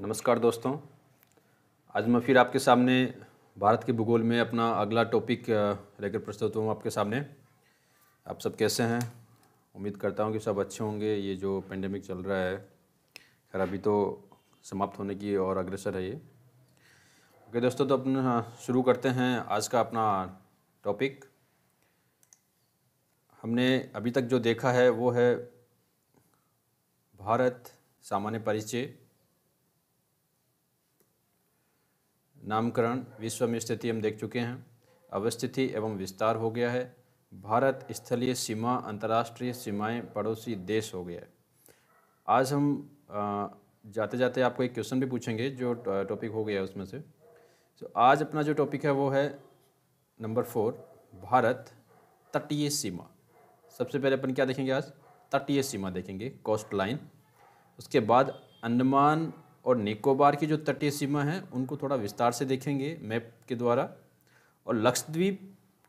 नमस्कार दोस्तों आज मैं फिर आपके सामने भारत के भूगोल में अपना अगला टॉपिक लेकर प्रस्तुत हूँ आपके सामने आप सब कैसे हैं उम्मीद करता हूँ कि सब अच्छे होंगे ये जो पेंडेमिक चल रहा है खैर अभी तो समाप्त होने की और अग्रसर है ये ओके दोस्तों तो अपना शुरू करते हैं आज का अपना टॉपिक हमने अभी तक जो देखा है वो है भारत सामान्य परिचय नामकरण विश्व में स्थिति हम देख चुके हैं अवस्थिति एवं विस्तार हो गया है भारत स्थलीय सीमा अंतर्राष्ट्रीय सीमाएं पड़ोसी देश हो गया है आज हम जाते जाते आपको एक क्वेश्चन भी पूछेंगे जो टॉपिक हो गया है उसमें से तो आज अपना जो टॉपिक है वो है नंबर फोर भारत तटीय सीमा सबसे पहले अपन क्या देखेंगे आज तटीय सीमा देखेंगे कोस्ट लाइन उसके बाद अंडमान और निकोबार की जो तटीय सीमा है उनको थोड़ा विस्तार से देखेंगे मैप के द्वारा और लक्षद्वीप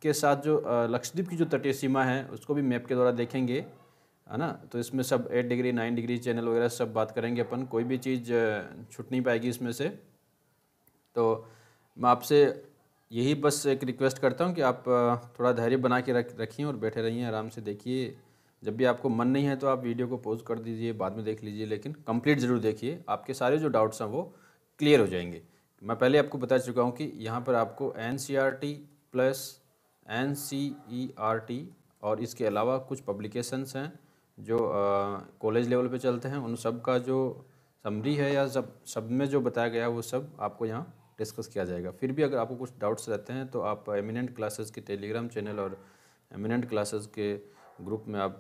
के साथ जो लक्षद्वीप की जो तटीय सीमा है उसको भी मैप के द्वारा देखेंगे है ना तो इसमें सब eight degree nine degree channel वगैरह सब बात करेंगे अपन कोई भी चीज़ छूट नहीं पाएगी इसमें से तो मैं आपसे यही बस एक रिक्वेस्ट करता हूँ कि आप थोड़ा धैर्य बना के रख रखिए और बैठे रहिए आराम से देखिए जब भी आपको मन नहीं है तो आप वीडियो को पॉज कर दीजिए बाद में देख लीजिए लेकिन कंप्लीट ज़रूर देखिए आपके सारे जो डाउट्स हैं वो क्लियर हो जाएंगे मैं पहले आपको बता चुका हूँ कि यहाँ पर आपको एन प्लस एन और इसके अलावा कुछ पब्लिकेशंस हैं जो कॉलेज लेवल पर चलते हैं उन सब का जो समरी है या सब सब में जो बताया गया है वो सब आपको यहाँ डिस्कस किया जाएगा फिर भी अगर आपको कुछ डाउट्स रहते हैं तो आप एमिनेंट क्लासेस के टेलीग्राम चैनल और एमिनेंट क्लासेस के ग्रुप में आप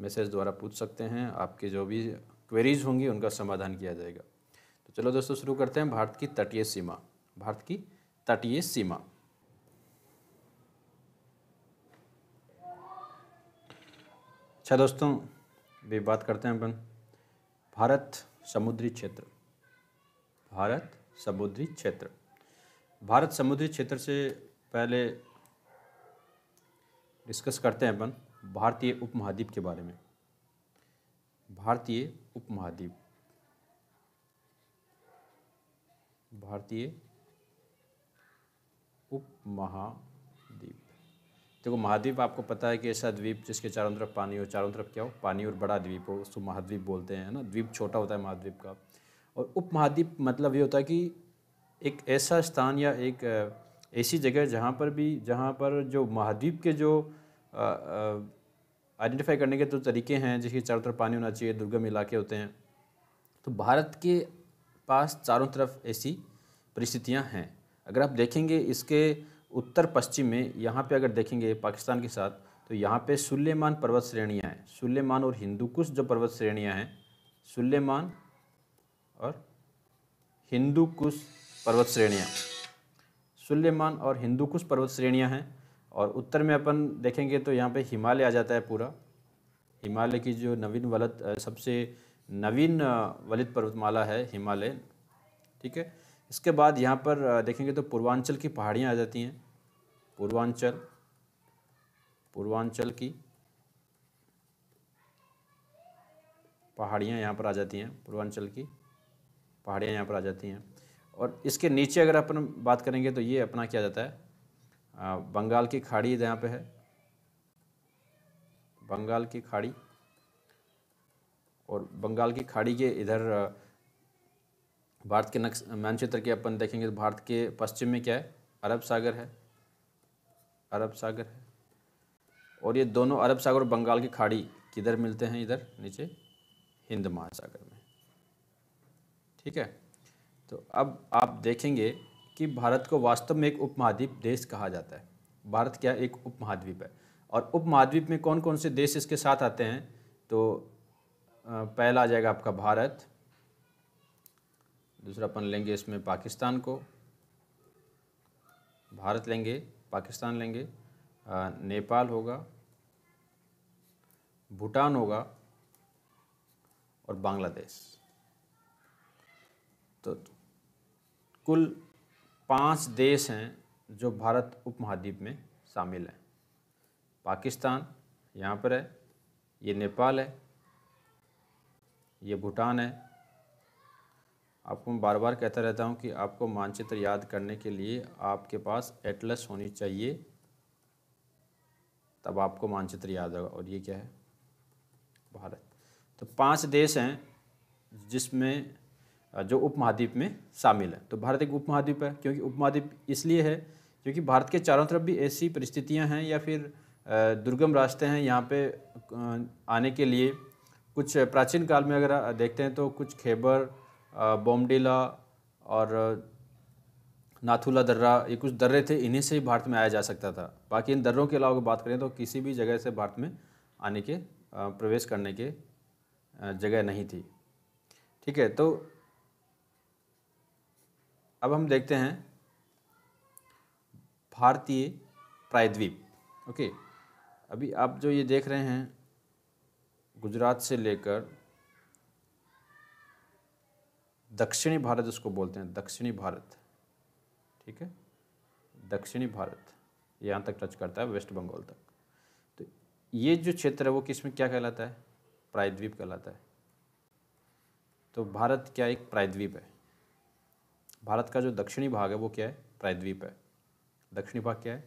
मैसेज द्वारा पूछ सकते हैं आपके जो भी क्वेरीज होंगी उनका समाधान किया जाएगा तो चलो दोस्तों शुरू करते हैं भारत की तटीय सीमा भारत की तटीय सीमा अच्छा दोस्तों भी बात करते हैं अपन भारत समुद्री क्षेत्र भारत समुद्री क्षेत्र भारत समुद्री क्षेत्र से पहले डिस्कस करते हैं अपन भारतीय उपमहाद्वीप के बारे में भारतीय उपमहाद्वीप भारतीय उपमहाद्वीप देखो महाद्वीप आपको पता है कि ऐसा द्वीप जिसके चारों तरफ पानी हो चारों तरफ क्या हो पानी और बड़ा द्वीप हो उसको महाद्वीप बोलते हैं ना द्वीप छोटा होता है महाद्वीप का और उपमहाद्वीप मतलब ये होता है कि एक ऐसा स्थान या एक ऐसी जगह जहाँ पर भी जहाँ पर जो महाद्वीप के जो आइडेंटिफाई करने के तो तरीके हैं जैसे चारों तरफ पानी होना चाहिए दुर्गम इलाके होते हैं तो भारत के पास चारों तरफ ऐसी परिस्थितियाँ हैं अगर आप देखेंगे इसके उत्तर पश्चिम में यहाँ पे अगर देखेंगे पाकिस्तान के साथ तो यहाँ पे सुलेमान पर्वत श्रेणियाँ हैं सुलेमान और हिंदूकुश जो पर्वत श्रेणियाँ हैं सुलेमान और हिंदूकुश पर्वत श्रेणियाँ सुलेमान और हिंदूकुश पर्वत श्रेणियाँ हैं और उत्तर में अपन देखेंगे तो यहाँ पे हिमालय आ जाता है पूरा हिमालय की जो नवीन वलत सबसे नवीन वलित पर्वतमाला है हिमालय ठीक है इसके बाद यहाँ पर देखेंगे तो पूर्वांचल की पहाड़ियाँ आ जाती हैं पूर्वांचल पूर्वांचल की पहाड़ियाँ यहाँ पर आ जाती हैं पूर्वांचल की पहाड़ियाँ यहाँ पर आ जाती हैं और इसके नीचे अगर अपन बात करेंगे तो ये अपना क्या जाता है बंगाल की खाड़ी जहाँ पे है बंगाल की खाड़ी और बंगाल की खाड़ी के इधर भारत के नक्श मानचित्र के अपन देखेंगे तो भारत के पश्चिम में क्या है अरब सागर है अरब सागर है और ये दोनों अरब सागर और बंगाल की खाड़ी किधर मिलते हैं इधर नीचे हिंद महासागर में ठीक है तो अब आप देखेंगे कि भारत को वास्तव में एक उपमहाद्वीप देश कहा जाता है भारत क्या एक उपमहाद्वीप है और उपमहाद्वीप में कौन कौन से देश इसके साथ आते हैं तो पहला आ जाएगा आपका भारत दूसरा अपन लेंगे इसमें पाकिस्तान को भारत लेंगे पाकिस्तान लेंगे नेपाल होगा भूटान होगा और बांग्लादेश तो कुल पांच देश हैं जो भारत उपमहाद्वीप में शामिल हैं पाकिस्तान यहाँ पर है ये नेपाल है ये भूटान है आपको मैं बार बार कहता रहता हूँ कि आपको मानचित्र याद करने के लिए आपके पास एटलस होनी चाहिए तब आपको मानचित्र याद होगा और ये क्या है भारत तो पांच देश हैं जिसमें जो उप महाद्वीप में शामिल है तो भारत एक उप महाद्वीप है क्योंकि उपमहाद्वीप इसलिए है क्योंकि भारत के चारों तरफ भी ऐसी परिस्थितियाँ हैं या फिर दुर्गम रास्ते हैं यहाँ पे आने के लिए कुछ प्राचीन काल में अगर देखते हैं तो कुछ खेबर बोमडिला और नाथुला दर्रा ये कुछ दर्रे थे इन्हीं से ही भारत में आया जा सकता था बाकी इन दर्रों के अलावा अगर बात करें तो किसी भी जगह से भारत में आने के प्रवेश करने के जगह नहीं थी ठीक है तो अब हम देखते हैं भारतीय प्रायद्वीप ओके अभी आप जो ये देख रहे हैं गुजरात से लेकर दक्षिणी भारत उसको बोलते हैं दक्षिणी भारत ठीक है दक्षिणी भारत यहाँ तक टच करता है वेस्ट बंगाल तक तो ये जो क्षेत्र है वो किस में क्या कहलाता है प्रायद्वीप कहलाता है तो भारत क्या एक प्रायद्वीप है भारत का जो दक्षिणी भाग है वो क्या है प्रायद्वीप है दक्षिणी भाग क्या है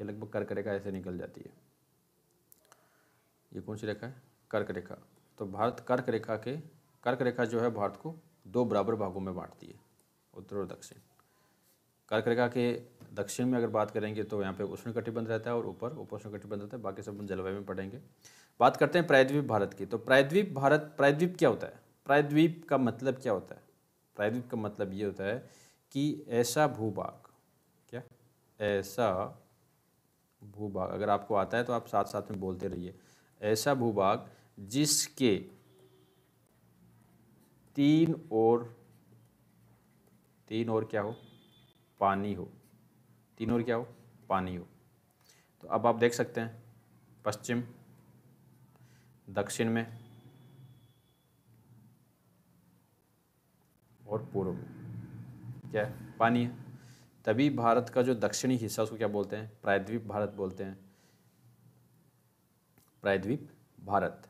ये लगभग कर्क रेखा ऐसे निकल जाती है ये कौन सी रेखा है कर्क रेखा तो भारत कर्क रेखा के कर्क रेखा जो है भारत को दो बराबर भागों में बांटती है उत्तर और दक्षिण कर्क रेखा के दक्षिण में अगर बात करेंगे तो यहाँ पे उष्ण कटिबंध रहता है और ऊपर उपोष्ण कटिबंध रहता है बाकी सब जलवायु में पढ़ेंगे बात करते हैं प्रायद्वीप भारत की तो प्रायद्वीप भारत प्रायद्वीप क्या होता है प्रायद्वीप का मतलब क्या होता है प्रायद्वीप का मतलब ये होता है कि ऐसा भूभाग क्या ऐसा भूभाग अगर आपको आता है तो आप साथ साथ में बोलते रहिए ऐसा भूभाग जिसके तीन और तीन और क्या हो पानी हो तीन और क्या हो पानी हो तो अब आप देख सकते हैं पश्चिम दक्षिण में और पूर्व में क्या है पानी है तभी भारत का जो दक्षिणी हिस्सा उसको क्या बोलते हैं प्रायद्वीप भारत बोलते हैं प्रायद्वीप भारत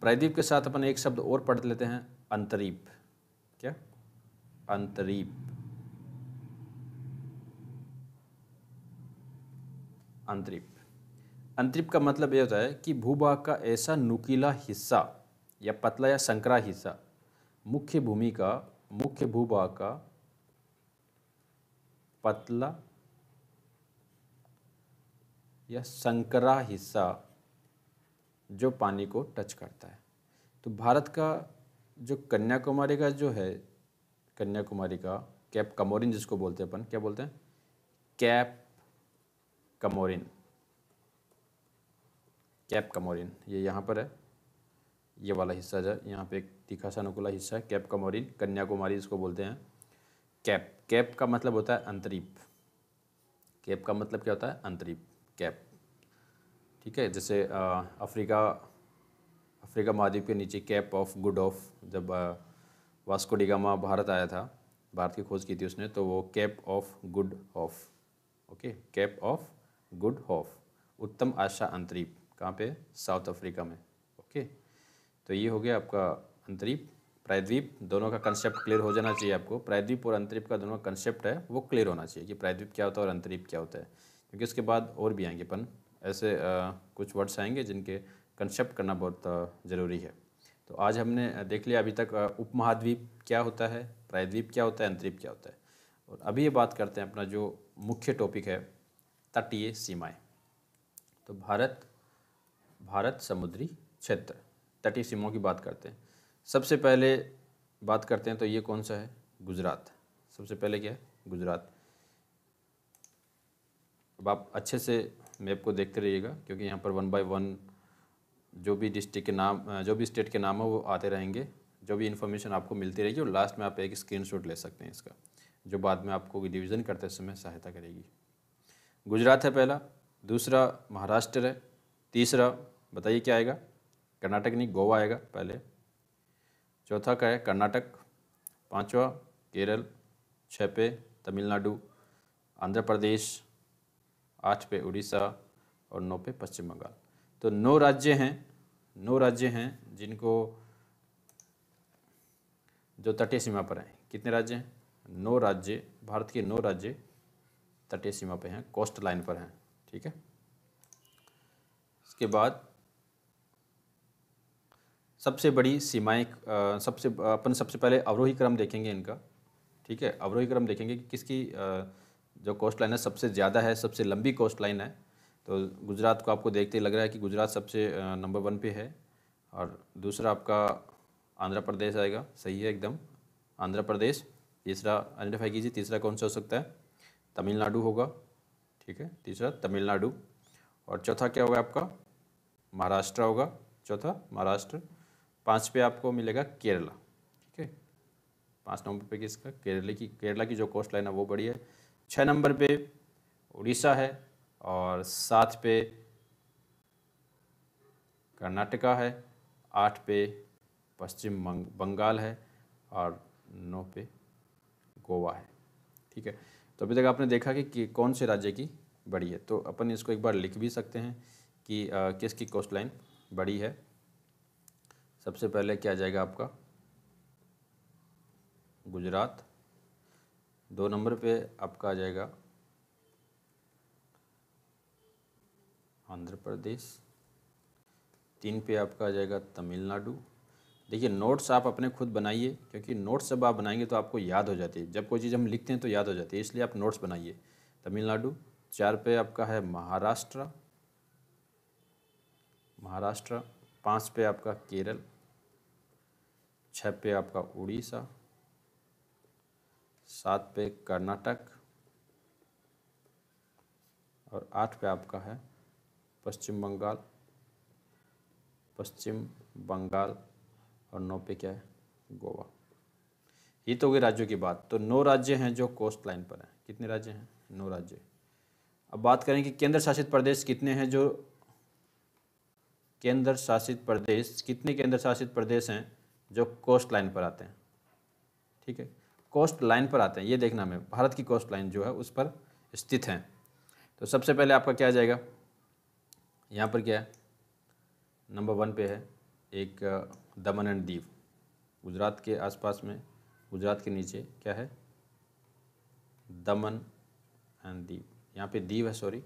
प्रायद्वीप के साथ अपन एक शब्द और पढ़ लेते हैं अंतरीप क्या अंतरीप अंतरीप अंतरिप का मतलब यह होता है कि भूभाग का ऐसा नुकीला हिस्सा या पतला या संकरा हिस्सा मुख्य भूमि का मुख्य भूभाग का पतला या संकरा हिस्सा जो पानी को टच करता है तो भारत का जो कन्याकुमारी का जो है कन्याकुमारी का कैप कमोरिन जिसको बोलते हैं अपन क्या बोलते हैं कैप कमोरिन कैप कमोरिन ये यहाँ पर है ये वाला हिस्सा जो है यहाँ पे तीखा सा नकुला हिस्सा कैप का मोरिन कन्याकुमारी इसको बोलते हैं कैप कैप का मतलब होता है अंतरीप कैप का मतलब क्या होता है अंतरीप कैप ठीक है जैसे अफ्रीका अफ्रीका महाद्वीप के नीचे कैप ऑफ गुड ऑफ जब वास्को डिगामा भारत आया था भारत की खोज की थी उसने तो वो Cape of Good of okay Cape of Good of उत्तम आशा अंतरीप कहाँ पे साउथ अफ्रीका में ओके तो ये हो गया आपका अंतरीप प्रायद्वीप दोनों का कंसेप्ट क्लियर हो जाना चाहिए आपको प्रायद्वीप और अंतरीप का दोनों कंसेप्ट है वो क्लियर होना चाहिए कि प्रायद्वीप क्या होता है और अंतरीप क्या होता है क्योंकि उसके बाद और भी आएंगे अपन ऐसे आ, कुछ वर्ड्स आएंगे जिनके कंसेप्ट करना बहुत ज़रूरी है तो आज हमने देख लिया अभी तक उपमहाद्वीप क्या होता है प्रायद्वीप क्या होता है अंतरीप क्या होता है और अभी ये बात करते हैं अपना जो मुख्य टॉपिक है तटीय सीमाएँ तो भारत भारत समुद्री क्षेत्र तटीय सीमाओं की बात करते हैं सबसे पहले बात करते हैं तो ये कौन सा है गुजरात सबसे पहले क्या है गुजरात अब आप अच्छे से मैप को देखते रहिएगा क्योंकि यहाँ पर वन बाय वन जो भी डिस्ट्रिक्ट के नाम जो भी स्टेट के नाम हो वो आते रहेंगे जो भी इन्फॉर्मेशन आपको मिलती रहेगी और लास्ट में आप एक स्क्रीनशॉट ले सकते हैं इसका जो बाद में आपको डिवीज़न करते समय सहायता करेगी गुजरात है पहला दूसरा महाराष्ट्र है तीसरा बताइए क्या आएगा कर्नाटक नहीं गोवा आएगा पहले चौथा का है कर्नाटक पांचवा केरल छः पे तमिलनाडु आंध्र प्रदेश आठ पे उड़ीसा और नौ पे पश्चिम बंगाल तो नौ राज्य हैं नौ राज्य हैं जिनको जो तटीय सीमा पर हैं कितने राज्य हैं नौ राज्य भारत के नौ राज्य तटीय सीमा पे हैं कोस्ट लाइन पर हैं ठीक है इसके बाद सबसे बड़ी सीमाएं सबसे अपन सबसे पहले अवरोही क्रम देखेंगे इनका ठीक है अवरोही क्रम देखेंगे कि किसकी जो कोस्ट लाइन है सबसे ज़्यादा है सबसे लंबी कोस्ट लाइन है तो गुजरात को आपको देखते ही लग रहा है कि गुजरात सबसे नंबर वन पे है और दूसरा आपका आंध्र प्रदेश आएगा सही है एकदम आंध्र प्रदेश तीसरा आइडेंटिफाई कीजिए तीसरा कौन सा हो सकता है तमिलनाडु होगा ठीक है तीसरा तमिलनाडु और चौथा क्या होगा आपका महाराष्ट्र होगा चौथा महाराष्ट्र पाँच पे आपको मिलेगा केरला ठीक है पाँच नंबर पे किसका केरला की केरला की जो कोस्ट लाइन है वो बड़ी है छः नंबर पे उड़ीसा है और सात पे कर्नाटका है आठ पे पश्चिम बंगाल है और नौ पे गोवा है ठीक है तो अभी तक आपने देखा कि, कि कौन से राज्य की बड़ी है तो अपन इसको एक बार लिख भी सकते हैं कि किसकी कोस्ट लाइन बड़ी है सबसे पहले क्या जाएगा आपका गुजरात दो नंबर पे आपका आ जाएगा आंध्र प्रदेश तीन पे आपका आ जाएगा तमिलनाडु देखिए नोट्स आप अपने खुद बनाइए क्योंकि नोट्स जब आप बनाएंगे तो आपको याद हो जाती है जब कोई चीज़ हम लिखते हैं तो याद हो जाती है इसलिए आप नोट्स बनाइए तमिलनाडु चार पे आपका है महाराष्ट्र महाराष्ट्र पाँच पे आपका केरल छः पे आपका उड़ीसा सात पे कर्नाटक और आठ पे आपका है पश्चिम बंगाल पश्चिम बंगाल और नौ पे क्या है गोवा ये तो हुई राज्यों की बात तो नौ राज्य हैं जो कोस्ट लाइन पर हैं कितने राज्य हैं नौ राज्य अब बात करें कि केंद्र शासित प्रदेश कितने हैं जो केंद्र शासित प्रदेश कितने केंद्र शासित प्रदेश हैं जो कोस्ट लाइन पर आते हैं ठीक है कोस्ट लाइन पर आते हैं ये देखना हमें भारत की कोस्ट लाइन जो है उस पर स्थित हैं तो सबसे पहले आपका क्या आ जाएगा यहाँ पर क्या है नंबर वन पे है एक दमन एंड दीव गुजरात के आसपास में गुजरात के नीचे क्या है दमन एंड दीव यहाँ पे दीव है सॉरी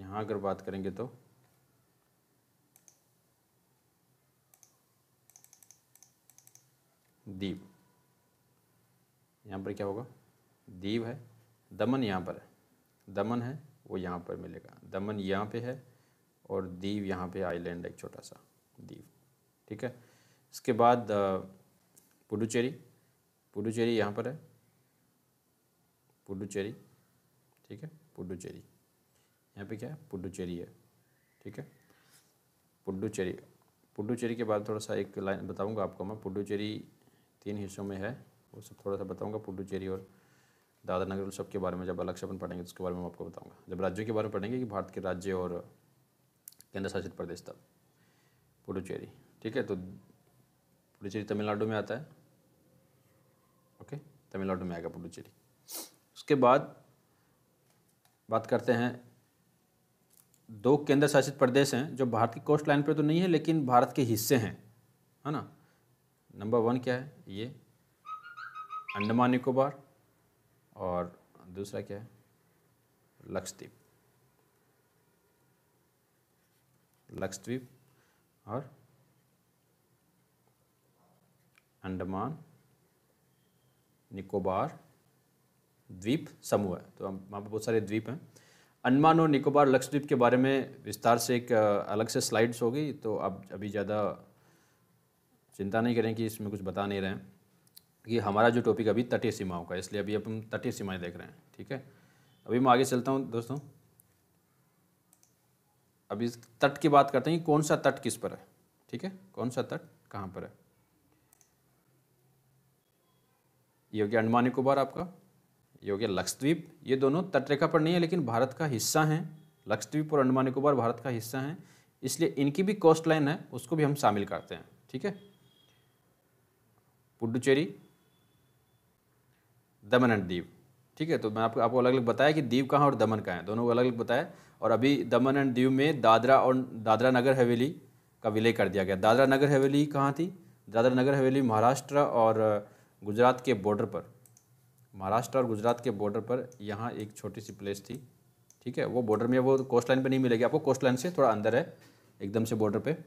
यहाँ अगर बात करेंगे तो दीव यहाँ पर क्या होगा दीव है दमन यहाँ पर है दमन है वो यहाँ पर मिलेगा दमन यहाँ पे है और दीव यहाँ पे आइलैंड एक छोटा सा दीव ठीक है इसके बाद पुडुचेरी पुडुचेरी यहाँ पर है पुडुचेरी ठीक है पुडुचेरी यहाँ पे क्या है पुडुचेरी है ठीक है पुडुचेरी पुडुचेरी के बाद थोड़ा सा एक लाइन बताऊंगा आपको मैं पुडुचेरी तीन हिस्सों में है वो सब थोड़ा सा बताऊँगा पुडुचेरी और दादर नगर उन सब के बारे में जब अलग से अपन पढ़ेंगे तो उसके बारे में आपको बताऊँगा जब राज्यों के बारे में पढ़ेंगे कि भारत के राज्य और केंद्र शासित प्रदेश तब पुडुचेरी ठीक है तो पुडुचेरी तमिलनाडु में आता है ओके तमिलनाडु में आएगा पुडुचेरी उसके बाद बात करते हैं दो केंद्र शासित प्रदेश हैं जो भारत की कोस्ट लाइन पर तो नहीं है लेकिन भारत के हिस्से हैं है ना नंबर वन क्या है ये अंडमान निकोबार और दूसरा क्या है लक्षद्वीप लक्षद्वीप और अंडमान निकोबार द्वीप समूह है तो हम वहाँ पर बहुत सारे द्वीप हैं अंडमान और निकोबार लक्षद्वीप के बारे में विस्तार से एक अलग से स्लाइड्स होगी तो अब अभी ज़्यादा चिंता नहीं करें कि इसमें कुछ बता नहीं रहे हैं कि हमारा जो टॉपिक अभी तटीय सीमाओं का इसलिए अभी हम तटीय सीमाएं देख रहे हैं ठीक है अभी मैं आगे चलता हूँ दोस्तों अभी तट की बात करते हैं कि कौन सा तट किस पर है ठीक है कौन सा तट कहाँ पर है ये हो गया अंडमान निकोबार आपका ये हो गया लक्षद्वीप ये दोनों तटरेखा पर नहीं है लेकिन भारत का हिस्सा हैं लक्षद्वीप और अंडमान निकोबार भारत का हिस्सा हैं इसलिए इनकी भी कोस्ट लाइन है उसको भी हम शामिल करते हैं ठीक है पुडुचेरी दमन एंड दीव ठीक है तो मैं आपको आपको अलग अलग बताया कि दीव कहाँ और दमन कहाँ है दोनों को अलग अलग बताया और अभी दमन एंड दीव में दादरा और दादरा नगर हवेली का विलय कर दिया गया दादरा नगर हवेली कहाँ थी दादरा नगर हवेली महाराष्ट्र और गुजरात के बॉर्डर पर महाराष्ट्र और गुजरात के बॉर्डर पर यहाँ एक छोटी सी प्लेस थी ठीक है वो बॉर्डर में वो कोस्ट लाइन पर नहीं मिलेगी आपको कोस्ट लाइन से थोड़ा अंदर है एकदम से बॉर्डर पर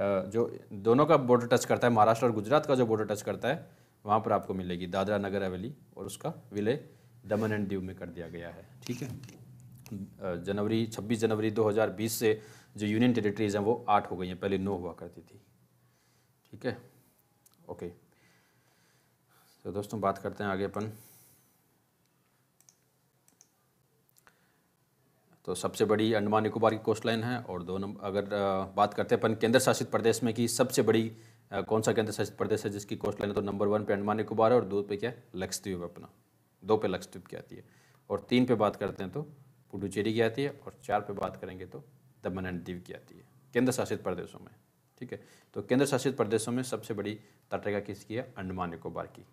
जो दोनों का बॉर्डर टच करता है महाराष्ट्र और गुजरात का जो बॉर्डर टच करता है वहाँ पर आपको मिलेगी दादरा नगर हवेली और उसका विलय दमन एंड दीव में कर दिया गया है ठीक है जनवरी 26 जनवरी 2020 से जो यूनियन टेरिटरीज हैं वो आठ हो गई हैं पहले नौ हुआ करती थी ठीक है ओके तो दोस्तों बात करते हैं आगे अपन तो सबसे बड़ी अंडमान निकोबार की कोस्ट लाइन है और दो नंबर अगर बात करते हैं अपन केंद्र शासित प्रदेश में कि सबसे बड़ी कौन सा केंद्र शासित प्रदेश है जिसकी कोस्ट लाइन है तो नंबर वन पे अंडमान निकोबार है और दो पे क्या है लक्षद्वीप अपना दो पे लक्षद्वीप की आती है और तीन पे बात करते हैं तो पुडुचेरी की आती है और चार पे बात करेंगे तो दमन एंड दीव की आती है केंद्र शासित प्रदेशों में ठीक है तो केंद्र शासित प्रदेशों में सबसे बड़ी तटरेखा किसकी है अंडमान निकोबार की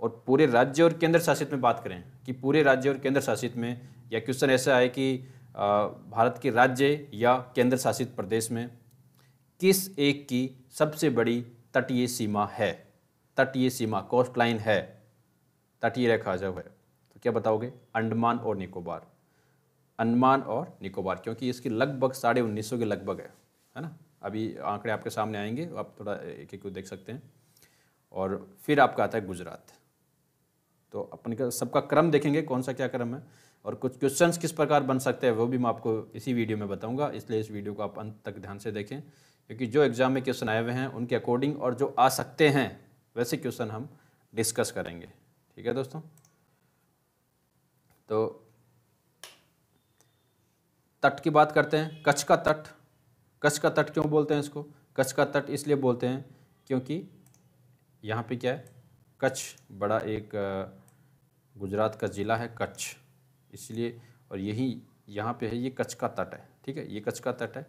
और पूरे राज्य और केंद्र शासित में बात करें कि पूरे राज्य और केंद्र शासित में या क्वेश्चन ऐसा है कि भारत के राज्य या केंद्र शासित प्रदेश में किस एक की सबसे बड़ी तटीय सीमा है तटीय सीमा कोस्ट लाइन है तटीय रेखा जब है तो क्या बताओगे अंडमान और निकोबार अंडमान और निकोबार क्योंकि इसकी लगभग साढ़े उन्नीस सौ के लगभग है है ना अभी आंकड़े आपके सामने आएंगे आप थोड़ा एक एक देख सकते हैं और फिर आपका आता है गुजरात तो अपन का सबका क्रम देखेंगे कौन सा क्या क्रम है और कुछ क्वेश्चंस किस प्रकार बन सकते हैं वो भी मैं आपको इसी वीडियो में बताऊंगा इसलिए इस वीडियो को आप अंत तक ध्यान से देखें क्योंकि जो एग्ज़ाम में क्वेश्चन आए हुए हैं उनके अकॉर्डिंग और जो आ सकते हैं वैसे क्वेश्चन हम डिस्कस करेंगे ठीक है दोस्तों तो तट की बात करते हैं कच्छ का तट कच्छ का तट क्यों बोलते हैं इसको कच्छ का तट इसलिए बोलते हैं क्योंकि यहाँ पे क्या है कच्छ बड़ा एक गुजरात का ज़िला है कच्छ इसलिए और यही यहाँ पे है ये कच्छ का तट है ठीक है ये कच्छ का तट है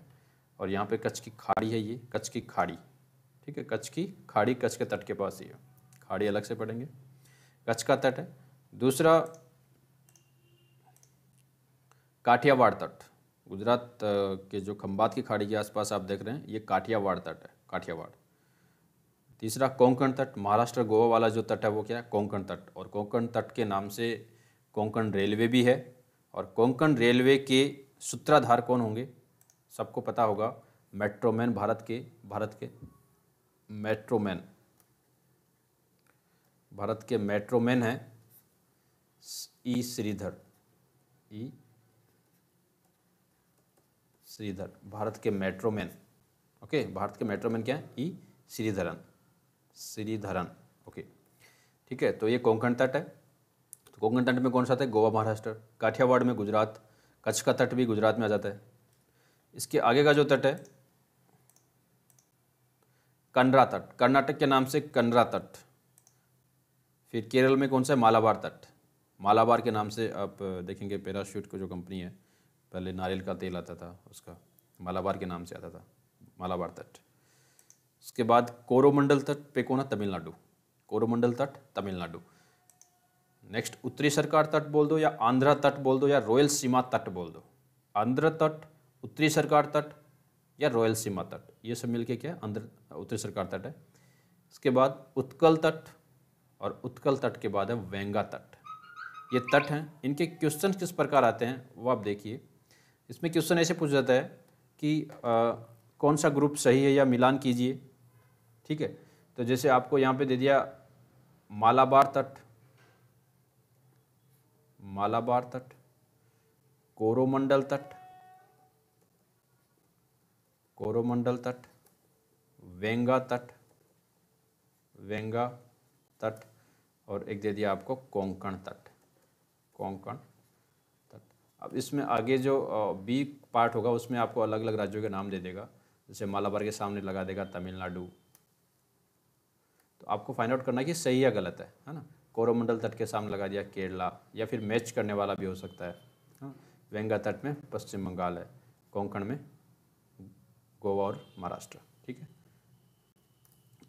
और यहाँ पे कच्छ की खाड़ी है ये कच्छ की खाड़ी ठीक है कच्छ की खाड़ी कच्छ के तट के पास ही है खाड़ी अलग से पढ़ेंगे कच्छ का तट है दूसरा काठियावाड़ तट गुजरात के जो खम्बात की खाड़ी के आसपास आप देख रहे हैं ये काठियावाड़ तट है काठियावाड़ तीसरा कोंकण तट महाराष्ट्र गोवा वाला जो तट है वो क्या है कोंकण तट और कोंकण तट के नाम से कोंकण रेलवे भी है और कोंकण रेलवे के सूत्राधार कौन होंगे सबको पता होगा मेट्रोमैन भारत के भारत के मेट्रोमैन भारत के मेट्रोमैन हैं ई श्रीधर ई श्रीधर भारत के मेट्रोमैन ओके भारत के मेट्रोमैन क्या है ई श्रीधरन श्रीधरन ओके ठीक है तो ये कोंकण तट है कोंकण तट में कौन सा आता है गोवा महाराष्ट्र काठियावाड़ में गुजरात कच्छ का तट भी गुजरात में आ जाता है इसके आगे का जो तट है कन्रा तट कर्नाटक के नाम से कन्रा तट फिर केरल में कौन सा है मालाबार तट मालाबार के नाम से आप देखेंगे पैराशूट को जो कंपनी है पहले नारियल का तेल आता था उसका मालाबार के नाम से आता था मालाबार तट उसके बाद कोरोमंडल तट पे कौन है तमिलनाडु कोरोमंडल तट तमिलनाडु नेक्स्ट उत्तरी सरकार तट बोल दो या आंध्रा तट बोल दो या रॉयल सीमा तट बोल दो आंध्र तट उत्तरी सरकार तट या रॉयल सीमा तट ये सब मिलके क्या है आंध्र उत्तरी सरकार तट है इसके बाद उत्कल तट और उत्कल तट के बाद है वेंगा तट ये तट हैं इनके क्वेश्चन किस प्रकार आते हैं वो आप देखिए इसमें क्वेश्चन ऐसे पूछ जाता है कि आ, कौन सा ग्रुप सही है या मिलान कीजिए ठीक है तो जैसे आपको यहाँ पे दे दिया मालाबार तट मालाबार तट कोरोमंडल तट कोरोमंडल तट वेंगा तट वेंगा तट और एक दे दिया आपको कोंकण तट कोंकण तट अब इसमें आगे जो बी पार्ट होगा उसमें आपको अलग अलग राज्यों के नाम दे देगा जैसे मालाबार के सामने लगा देगा तमिलनाडु तो आपको फाइंड आउट करना कि सही या गलत है है ना कोरोमंडल तट के सामने लगा दिया केरला या फिर मैच करने वाला भी हो सकता है हाँ। वेंगा तट में पश्चिम बंगाल है कोंकण में गोवा और महाराष्ट्र ठीक है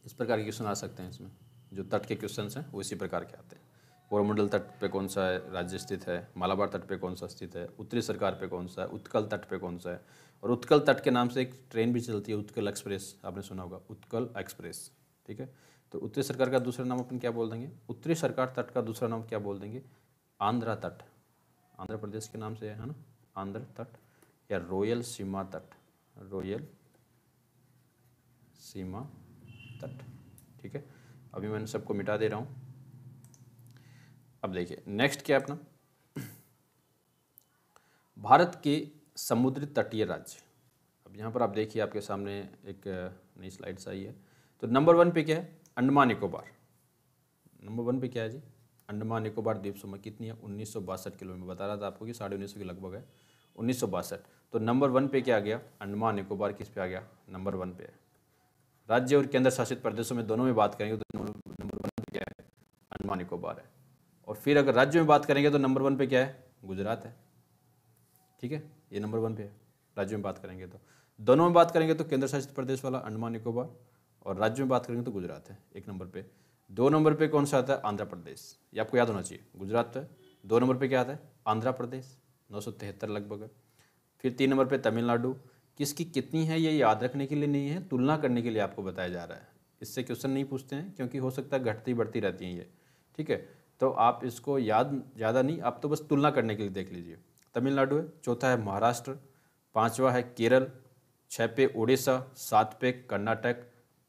इस प्रकार के क्वेश्चन आ सकते हैं इसमें जो तट के क्वेश्चन हैं वो इसी प्रकार के आते हैं कोरोमंडल तट पे कौन सा है राज्य स्थित है मालाबार तट पे कौन सा स्थित है उत्तरी सरकार पे कौन सा है उत्कल तट पे कौन सा है और उत्कल तट के नाम से एक ट्रेन भी चलती है उत्कल एक्सप्रेस आपने सुना होगा उत्कल एक्सप्रेस ठीक है तो उत्तरी सरकार का दूसरा नाम अपन क्या बोल देंगे उत्तरी सरकार तट का दूसरा नाम क्या बोल देंगे आंध्रा तट आंध्र प्रदेश के नाम से है ना आंध्र तट या रोयल सीमा तट रोयल सीमा तट ठीक है अभी मैंने सबको मिटा दे रहा हूँ अब देखिए नेक्स्ट क्या अपना भारत के समुद्री तटीय राज्य अब यहाँ पर आप देखिए आपके सामने एक नई स्लाइड्स आई है तो नंबर वन पे क्या है अंडमान निकोबार नंबर वन पे क्या है जी अंडमान निकोबार द्वीप समूह कितनी है उन्नीस किलोमीटर बता रहा था आपको कि साढ़े उन्नीस के लगभग है उन्नीस तो नंबर वन पे क्या आ गया अंडमान निकोबार किस पे आ गया नंबर वन पे राज्य और केंद्र शासित प्रदेशों में दोनों में बात करेंगे तो नंबर वन पे क्या है अंडमान निकोबार है और फिर अगर राज्यों में बात करेंगे तो नंबर वन पे क्या है गुजरात है ठीक है ये नंबर वन पे है राज्यों में बात करेंगे तो दोनों में बात करेंगे तो केंद्र शासित प्रदेश वाला अंडमान निकोबार और राज्य में बात करेंगे तो गुजरात है एक नंबर पे दो नंबर पे कौन सा आता है आंध्र प्रदेश ये आपको याद होना चाहिए गुजरात तो है दो नंबर पे क्या आता है आंध्र प्रदेश नौ लगभग है फिर तीन नंबर पे तमिलनाडु किसकी कितनी है ये याद रखने के लिए नहीं है तुलना करने के लिए आपको बताया जा रहा है इससे क्वेश्चन नहीं पूछते हैं क्योंकि हो सकता है घटती बढ़ती रहती हैं ये ठीक है तो आप इसको याद ज़्यादा नहीं आप तो बस तुलना करने के लिए देख लीजिए तमिलनाडु है चौथा है महाराष्ट्र पाँचवा है केरल छः पे उड़ीसा सात पे कर्नाटक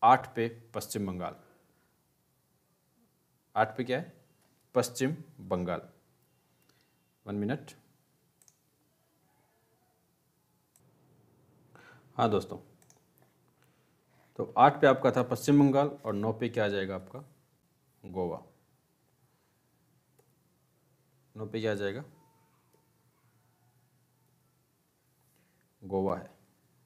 आठ पे पश्चिम बंगाल आठ पे क्या है पश्चिम बंगाल वन मिनट हाँ दोस्तों तो आठ पे आपका था पश्चिम बंगाल और नौ पे क्या आ जाएगा आपका गोवा नौ पे क्या आ जाएगा गोवा है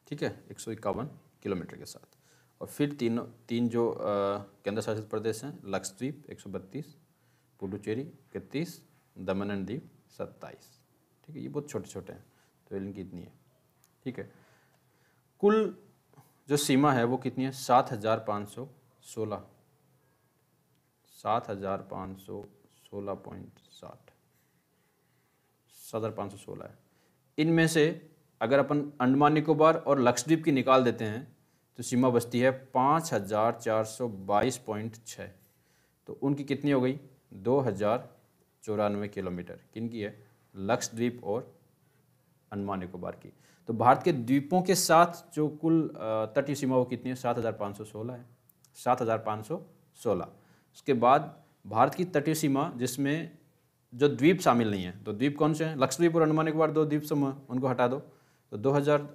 ठीक है एक सौ इक्यावन किलोमीटर के साथ और फिर तीनों तीन जो केंद्र शासित प्रदेश हैं लक्षद्वीप बत्तीस पुडुचेरी इकतीस दमन एंड दीप सत्ताईस ठीक है ये बहुत छोटे छोटे हैं तो इनकी इतनी है ठीक है कुल जो सीमा है वो कितनी है सात हज़ार पाँच सौ सोलह सात हज़ार पाँच सौ सोलह पॉइंट साठ सात हज़ार पाँच सौ सोलह है इनमें से अगर अपन अंडमान निकोबार और लक्षद्वीप की निकाल देते हैं तो सीमा बचती है पाँच हज़ार चार सौ बाईस पॉइंट छः तो उनकी कितनी हो गई दो हज़ार चौरानवे किलोमीटर किन की है लक्षद्वीप और अंडमान निकोबार की तो भारत के द्वीपों के साथ जो कुल तटीय सीमा वो कितनी है सात हज़ार पाँच सौ सोलह है सात हज़ार पाँच सौ सोलह उसके बाद भारत की तटीय सीमा जिसमें जो द्वीप शामिल नहीं है तो द्वीप कौन से हैं लक्षद्वीप और अंडमान निकोबार दो द्वीप समूह उनको हटा दो तो दो हज़ार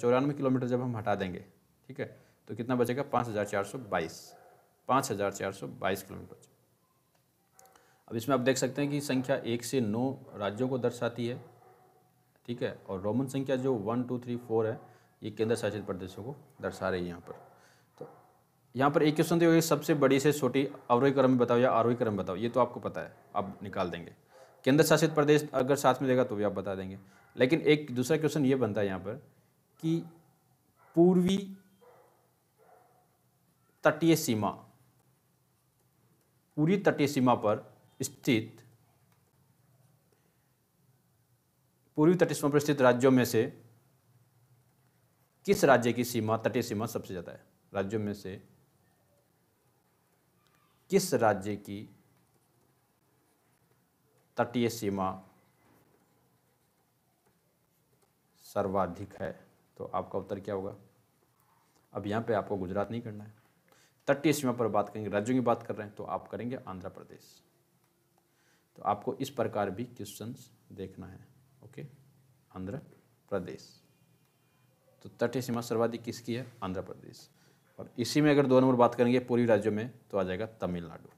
चौरानवे किलोमीटर जब हम हटा देंगे ठीक है तो कितना बचेगा पाँच हज़ार चार सौ बाईस पाँच हज़ार चार सौ बाईस किलोमीटर अब इसमें आप देख सकते हैं कि संख्या एक से नौ राज्यों को दर्शाती है ठीक है और रोमन संख्या जो वन टू थ्री फोर है ये केंद्र शासित प्रदेशों को दर्शा रही है यहाँ पर तो यहाँ पर एक क्वेश्चन देखिए तो सबसे बड़ी से छोटी अवरोही क्रम में बताओ या आरोही क्रम बताओ ये तो आपको पता है आप निकाल देंगे केंद्र शासित प्रदेश अगर साथ में देगा तो भी आप बता देंगे लेकिन एक दूसरा क्वेश्चन ये बनता है यहाँ पर कि पूर्वी तटीय सीमा पूरी तटीय सीमा पर स्थित पूर्वी तटीय सीमा पर स्थित राज्यों में से किस राज्य की सीमा तटीय सीमा सबसे ज़्यादा है राज्यों में से किस राज्य की तटीय सीमा सर्वाधिक है तो आपका उत्तर क्या होगा अब यहां पे आपको गुजरात नहीं करना है तटीय सीमा पर बात करेंगे राज्यों की बात कर रहे हैं तो आप करेंगे आंध्र प्रदेश तो आपको इस प्रकार भी क्वेश्चन देखना है ओके आंध्र प्रदेश तो तटीय सीमा सर्वाधिक किसकी है आंध्र प्रदेश और इसी में अगर दो नंबर बात करेंगे पूर्वी राज्यों में तो आ जाएगा तमिलनाडु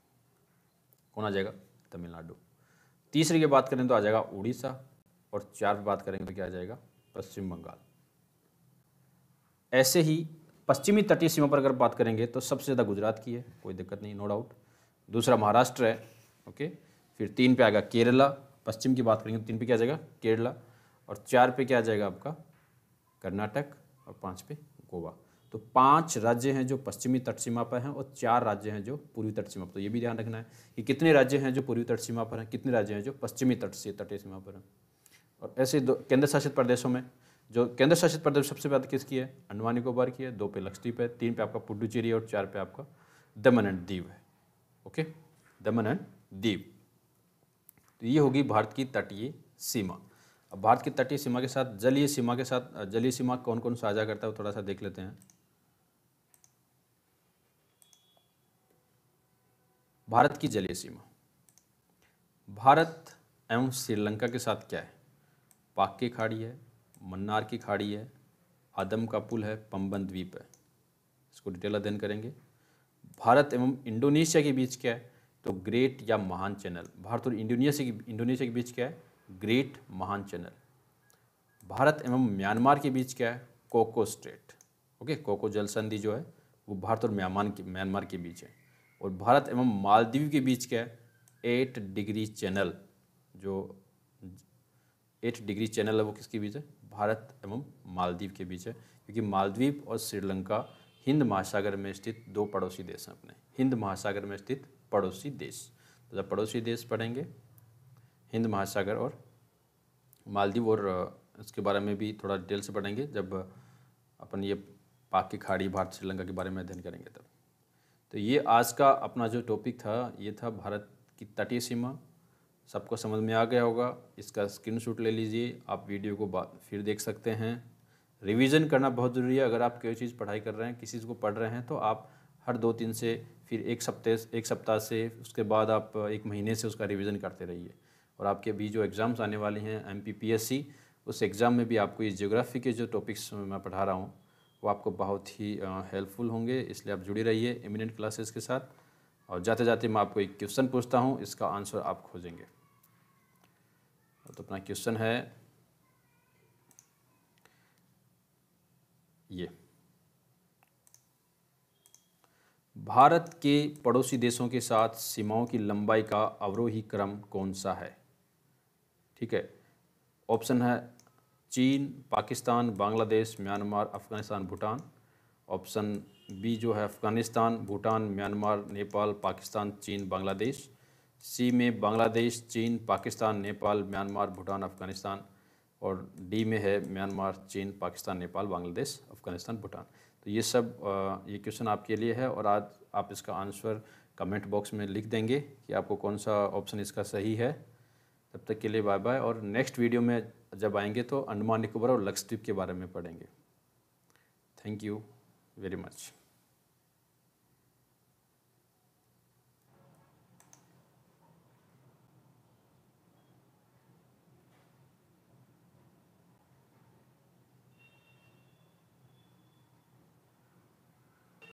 कौन आ जाएगा तमिलनाडु तीसरी की बात करें तो आ जाएगा उड़ीसा और चार बात करेंगे तो क्या आ जाएगा पश्चिम बंगाल ऐसे ही पश्चिमी तटीय सीमा पर अगर बात करेंगे तो सबसे ज़्यादा गुजरात की है कोई दिक्कत नहीं नो डाउट दूसरा महाराष्ट्र है ओके फिर तीन पे आएगा केरला पश्चिम की बात करेंगे तो तीन पे क्या आ जाएगा केरला और चार पे क्या आ जाएगा आपका कर्नाटक और पाँच पे गोवा तो पांच राज्य हैं जो पश्चिमी तट सीमा पर हैं और चार राज्य हैं जो पूर्वी तट सीमा पर तो ये भी ध्यान रखना है कि कितने राज्य हैं जो पूर्वी तट सीमा पर हैं कितने राज्य हैं जो पश्चिमी तट से तटीय सीमा पर हैं और ऐसे दो केंद्र शासित प्रदेशों में जो केंद्र शासित प्रदेश सबसे ज़्यादा किसकी है अंडमान निकोबार की है दो पे लक्षद्वीप है तीन पे आपका पुडुचेरी और चार पे आपका दमन एंड दीव है ओके दमन एंड दीव तो ये होगी भारत की तटीय सीमा अब भारत की तटीय सीमा के साथ जलीय सीमा के साथ जलीय सीमा कौन कौन साझा करता है थोड़ा सा देख लेते हैं भारत की जलीय सीमा भारत एवं श्रीलंका के साथ क्या है पाक की खाड़ी है मन्नार की खाड़ी है आदम का पुल है पम्बन द्वीप है इसको डिटेल अध्ययन करेंगे भारत एवं इंडोनेशिया के बीच क्या है तो ग्रेट या महान चैनल भारत और इंडोनेशिया के इंडोनेशिया के बीच क्या है ग्रेट महान चैनल भारत एवं म्यांमार के बीच क्या है कोको स्ट्रेट ओके कोको जल संधि जो है वो भारत और म्यांमार के म्यांमार के बीच है और भारत एवं मालदीव के बीच क्या है एट डिग्री चैनल जो एट डिग्री चैनल है वो किसके बीच है भारत एवं मालदीव के बीच है क्योंकि मालदीव और श्रीलंका हिंद महासागर में स्थित दो पड़ोसी देश हैं अपने हिंद महासागर में स्थित पड़ोसी देश तो जब पड़ोसी देश पढ़ेंगे हिंद महासागर और मालदीव और उसके बारे में भी थोड़ा डिटेल से पढ़ेंगे जब अपन ये पाक की खाड़ी भारत श्रीलंका के बारे में अध्ययन करेंगे तब तो ये आज का अपना जो टॉपिक था ये था भारत की तटीय सीमा सबको समझ में आ गया होगा इसका स्क्रीनशॉट ले लीजिए आप वीडियो को फिर देख सकते हैं रिवीजन करना बहुत ज़रूरी है अगर आप कोई चीज़ पढ़ाई कर रहे हैं किसी चीज़ को पढ़ रहे हैं तो आप हर दो तीन से फिर एक सप्ते एक सप्ताह से उसके बाद आप एक महीने से उसका रिवीजन करते रहिए और आपके अभी जो एग्ज़ाम्स आने वाले हैं एम उस एग्ज़ाम में भी आपको ये जियोग्राफी के जो टॉपिक्स मैं पढ़ा रहा हूँ वो आपको बहुत ही हेल्पफुल होंगे इसलिए आप जुड़ी रहिए इमिनेंट क्लासेस के साथ और जाते जाते मैं आपको एक क्वेश्चन पूछता हूँ इसका आंसर आप खोजेंगे तो अपना क्वेश्चन है ये भारत के पड़ोसी देशों के साथ सीमाओं की लंबाई का अवरोही क्रम कौन सा है ठीक है ऑप्शन है चीन Pakistan Bangladesh Myanmar Afghanistan Bhutan option B जो है अफगानिस्तान भूटान म्यांमार नेपाल पाकिस्तान चीन बांग्लादेश सी में बांग्लादेश चीन पाकिस्तान नेपाल म्यांमार भूटान अफगानिस्तान और डी में है म्यांमार चीन पाकिस्तान नेपाल बांग्लादेश अफगानिस्तान भूटान तो ये सब ये क्वेश्चन आपके लिए है और आज आप इसका आंसर कमेंट बॉक्स में लिख देंगे कि आपको कौन सा ऑप्शन इसका सही है तब तक के लिए बाय बाय और नेक्स्ट वीडियो में जब आएंगे तो अंडमान निकोबार और लक्षद्वीप के बारे में पढ़ेंगे थैंक यू वेरी मच